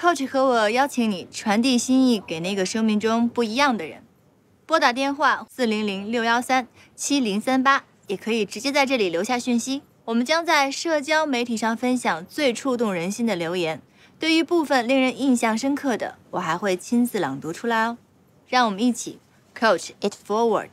Coach 和我邀请你传递心意给那个生命中不一样的人，拨打电话四零零六幺三七零三八，也可以直接在这里留下讯息。我们将在社交媒体上分享最触动人心的留言。对于部分令人印象深刻的，我还会亲自朗读出来哦。让我们一起 Coach it forward。